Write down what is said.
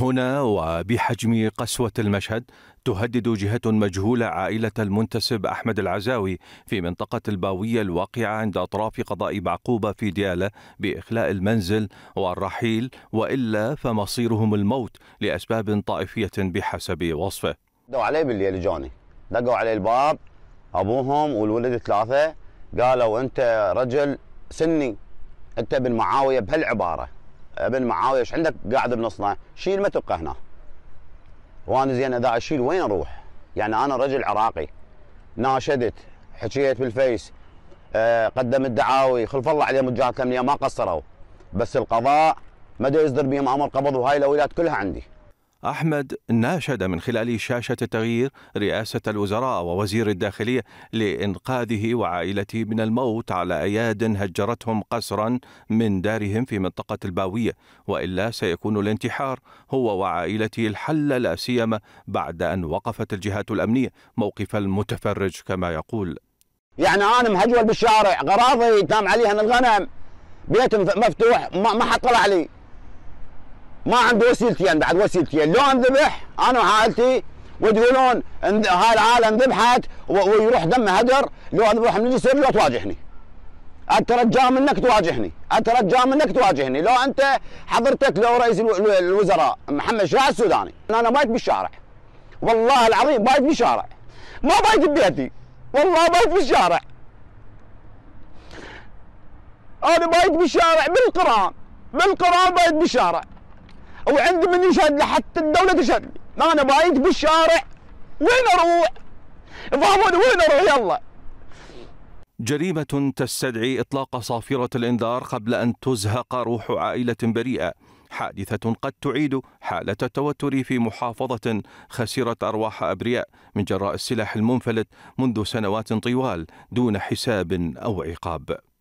هنا وبحجم قسوة المشهد تهدد جهة مجهولة عائلة المنتسب أحمد العزاوي في منطقة الباوية الواقعة عند أطراف قضاء بعقوبة في ديالة بإخلاء المنزل والرحيل وإلا فمصيرهم الموت لأسباب طائفية بحسب وصفه دقوا علي بالليل جوني دقوا علي الباب أبوهم والولد ثلاثة قالوا أنت رجل سني أنت بن معاوية بهالعبارة ابن معاويه ايش عندك قاعد بنصنا شيل ما تبقى هنا وانا زين اذا اشيل وين اروح يعني انا رجل عراقي ناشدت حكيت بالفيس أه قدمت دعاوي خلف الله عليهم الجهات الامنيه ما قصروا بس القضاء ما يصدر بهم امر قبض وهاي الاولاد كلها عندي أحمد ناشد من خلال شاشة التغيير رئاسة الوزراء ووزير الداخلية لإنقاذه وعائلته من الموت على أياد هجرتهم قسرا من دارهم في منطقة الباوية وإلا سيكون الانتحار هو وعائلته الحل لا سيما بعد أن وقفت الجهات الأمنية موقف المتفرج كما يقول يعني أنا مهجول بالشارع غراضي تام عليها من الغنم بيت مفتوح ما حد طلع لي ما عنده وسيلتين بعد وسيلتين لو انذبح انا وعائلتي وتقولون هاي العائله انذبحت ويروح دم هدر لو انذبح من الجسر لو تواجهني اترجى منك تواجهني اترجى منك تواجهني لو انت حضرتك لو رئيس الوزراء محمد شاه السوداني انا بايت بالشارع والله العظيم بايت بالشارع ما بايت ببيتي والله بايت بالشارع انا بايت بالشارع بالقران بالقران بايت بالشارع وعندي من يشهد لحتى الدوله تشهد لي انا بايت بالشارع وين اروح فهموني وين اروح يلا جريمه تستدعي اطلاق صافره الانذار قبل ان تزهق روح عائله بريئه حادثة قد تعيد حالة التوتر في محافظة خسرت أرواح أبرياء من جراء السلاح المنفلت منذ سنوات طوال دون حساب أو عقاب